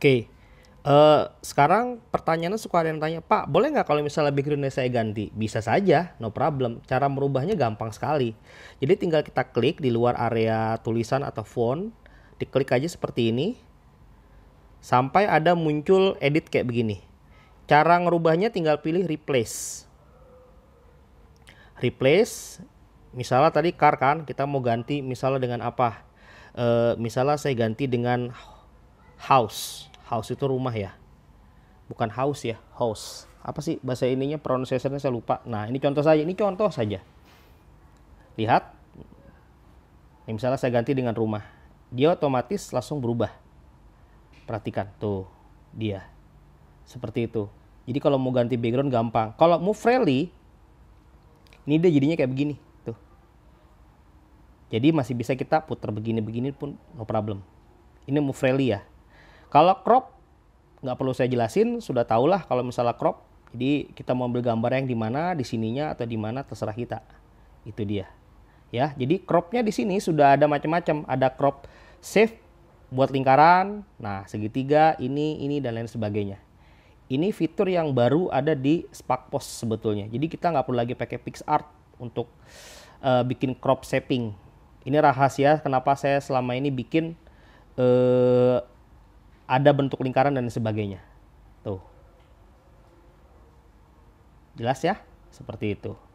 Oke. Uh, sekarang pertanyaannya suka ada yang tanya, Pak, boleh nggak kalau misalnya backgroundnya saya ganti? Bisa saja, no problem. Cara merubahnya gampang sekali. Jadi tinggal kita klik di luar area tulisan atau font, diklik aja seperti ini, sampai ada muncul edit kayak begini. Cara ngerubahnya tinggal pilih replace. Replace, misalnya tadi car kan, kita mau ganti misalnya dengan apa? Uh, misalnya saya ganti dengan house house itu rumah ya bukan house ya house apa sih bahasa ininya pronunciation saya lupa nah ini contoh saja ini contoh saja lihat ini misalnya saya ganti dengan rumah dia otomatis langsung berubah perhatikan tuh dia seperti itu jadi kalau mau ganti background gampang kalau mau friendly ini dia jadinya kayak begini tuh jadi masih bisa kita putar begini-begini pun no problem ini mau friendly ya kalau crop nggak perlu saya jelasin, sudah tahulah kalau misalnya crop. Jadi kita mau ambil gambar yang di mana, di sininya atau di mana terserah kita. Itu dia. Ya, jadi cropnya di sini sudah ada macam-macam. Ada crop shape buat lingkaran, nah segitiga, ini, ini dan lain sebagainya. Ini fitur yang baru ada di spark post sebetulnya. Jadi kita nggak perlu lagi pakai PixArt untuk uh, bikin crop shaping. Ini rahasia kenapa saya selama ini bikin uh, ada bentuk lingkaran dan sebagainya. Tuh. Jelas ya? Seperti itu.